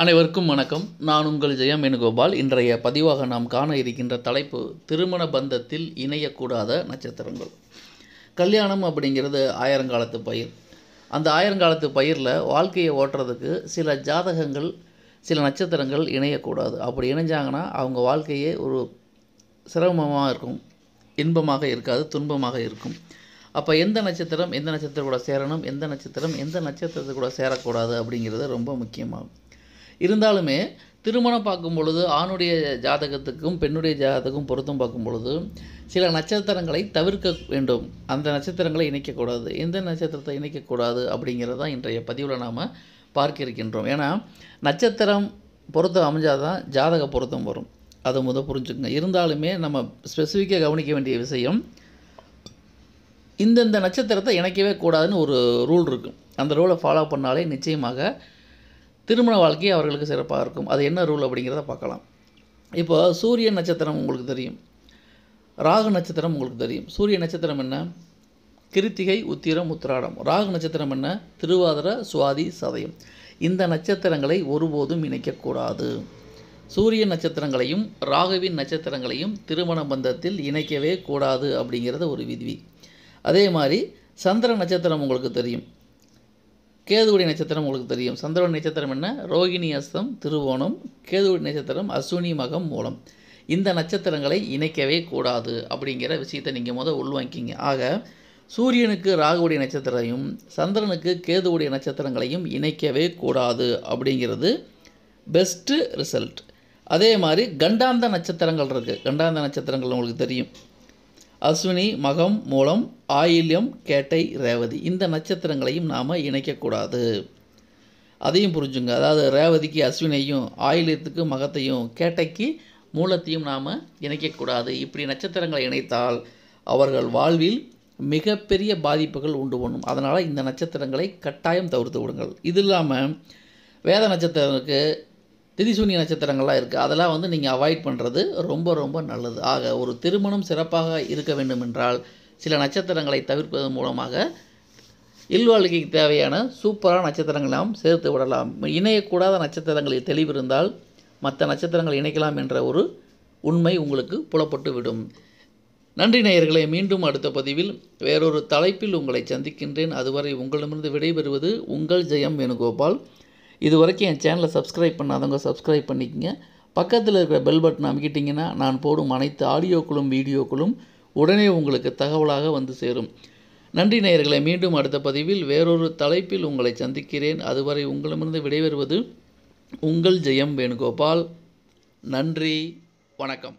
அனைவருக்கும் வணக்கம் நான் உங்கள் ஜெயம் வேணுகோபால் இன்றைய பதிவாக நாம் காண இருக்கின்ற தலைப்பு திருமண பந்தத்தில் இணையக்கூடாத நட்சத்திரங்கள் கல்யாணம் அப்படிங்கிறது ஆயிரங்காலத்து பயிர் அந்த ஆயிரங்காலத்து பயிரில் வாழ்க்கையை ஓட்டுறதுக்கு சில ஜாதகங்கள் சில நட்சத்திரங்கள் இணையக்கூடாது அப்படி இணைஞ்சாங்கன்னா அவங்க வாழ்க்கையே ஒரு சிரமமாக இருக்கும் இன்பமாக இருக்காது துன்பமாக இருக்கும் அப்போ எந்த நட்சத்திரம் எந்த நட்சத்திரம் கூட சேரணும் எந்த நட்சத்திரம் எந்த நட்சத்திரத்து கூட சேரக்கூடாது அப்படிங்கிறது ரொம்ப முக்கியமாகும் இருந்தாலுமே திருமணம் பார்க்கும் பொழுது ஆணுடைய ஜாதகத்துக்கும் பெண்ணுடைய ஜாதகம் பொருத்தம் பார்க்கும் பொழுது சில நட்சத்திரங்களை தவிர்க்க வேண்டும் அந்த நட்சத்திரங்களை இணைக்கக்கூடாது எந்த நட்சத்திரத்தை இணைக்கக்கூடாது அப்படிங்கிறது தான் இன்றைய பதிவில் நாம் பார்க்க இருக்கின்றோம் ஏன்னா நட்சத்திரம் பொருத்தம் அமைஞ்சாதான் ஜாதக பொருத்தம் வரும் அதை முத புரிஞ்சுக்கோங்க இருந்தாலுமே நம்ம ஸ்பெசிஃபிக்காக கவனிக்க வேண்டிய விஷயம் இந்தந்த நட்சத்திரத்தை இணைக்கவே கூடாதுன்னு ஒரு ரூல் இருக்குது அந்த ரூலை ஃபாலோ பண்ணாலே நிச்சயமாக திருமண வாழ்க்கை அவர்களுக்கு சிறப்பாக இருக்கும் அது என்ன ரூல் அப்படிங்கிறத பார்க்கலாம் இப்போ சூரிய நட்சத்திரம் உங்களுக்கு தெரியும் ராகு நட்சத்திரம் உங்களுக்கு தெரியும் சூரிய நட்சத்திரம் என்ன கிருத்திகை உத்திரம் உத்திராடம் ராகு நட்சத்திரம் என்ன திருவாதிர சுவாதி சதயம் இந்த நட்சத்திரங்களை ஒருபோதும் இணைக்கக்கூடாது சூரிய நட்சத்திரங்களையும் ராகுவின் நட்சத்திரங்களையும் திருமண பந்தத்தில் இணைக்கவே கூடாது அப்படிங்கிறது ஒரு விதி அதே மாதிரி சந்திர நட்சத்திரம் உங்களுக்கு தெரியும் கேதுவுடைய நட்சத்திரம் உங்களுக்கு தெரியும் சந்திரன் நட்சத்திரம் என்ன ரோகிணி அஸ்தம் திருவோணம் கேதுவுடைய நட்சத்திரம் அஸ்வினி மகம் மூலம் இந்த நட்சத்திரங்களை இணைக்கவே கூடாது அப்படிங்கிற விஷயத்தை நீங்கள் முதல் உள்வாங்கிங்க ஆக சூரியனுக்கு ராகுடைய நட்சத்திரத்தையும் சந்திரனுக்கு கேதுவுடைய நட்சத்திரங்களையும் இணைக்கவே கூடாது அப்படிங்கிறது பெஸ்ட்டு ரிசல்ட் அதே மாதிரி கண்டாந்த நட்சத்திரங்கள் இருக்குது கண்டாந்த நட்சத்திரங்கள் உங்களுக்கு தெரியும் அஸ்வினி மகம் மூலம் ஆயில்யம் கேட்டை ரேவதி இந்த நட்சத்திரங்களையும் நாம் இணைக்கக்கூடாது அதையும் புரிஞ்சுங்க அதாவது ரேவதிக்கு அஸ்வினையும் ஆயில்யத்துக்கு மகத்தையும் கேட்டைக்கு மூலத்தையும் நாம் இணைக்கக்கூடாது இப்படி நட்சத்திரங்களை இணைத்தால் அவர்கள் வாழ்வில் மிகப்பெரிய பாதிப்புகள் உண்டு பண்ணும் அதனால் இந்த நட்சத்திரங்களை கட்டாயம் தவிர்த்து விடுங்கள் இது இல்லாமல் வேத நட்சத்திரத்துக்கு திதிசூனிய நட்சத்திரங்கள்லாம் இருக்குது அதெல்லாம் வந்து நீங்கள் அவாய்ட் பண்ணுறது ரொம்ப ரொம்ப நல்லது ஆக ஒரு திருமணம் சிறப்பாக இருக்க வேண்டும் என்றால் சில நட்சத்திரங்களை தவிர்ப்பதன் மூலமாக இல்வாழ்க்கைக்கு தேவையான சூப்பரான நட்சத்திரங்களாம் நாம் சேர்த்து விடலாம் இணையக்கூடாத நட்சத்திரங்களில் தெளிவிருந்தால் மற்ற நட்சத்திரங்கள் இணைக்கலாம் என்ற ஒரு உண்மை உங்களுக்கு புலப்பட்டு விடும் நன்றி நேயர்களை மீண்டும் அடுத்த பதிவில் வேறொரு தலைப்பில் உங்களை சந்திக்கின்றேன் அதுவரை உங்களிடமிருந்து விடைபெறுவது உங்கள் ஜெயம் வேணுகோபால் இது வரைக்கும் என் சேனலை சப்ஸ்கிரைப் பண்ணாதவங்க சப்ஸ்கிரைப் பண்ணிக்கங்க பக்கத்தில் இருக்கிற பெல் பட்டன் அமைக்கிட்டிங்கன்னா நான் போடும் அனைத்து ஆடியோக்களும் வீடியோக்களும் உடனே உங்களுக்கு தகவலாக வந்து சேரும் நன்றி நேயர்களை மீண்டும் அடுத்த பதிவில் வேறொரு தலைப்பில் உங்களை சந்திக்கிறேன் அதுவரை உங்களிடமிருந்து விடைபெறுவது உங்கள் ஜெயம் வேணுகோபால் நன்றி வணக்கம்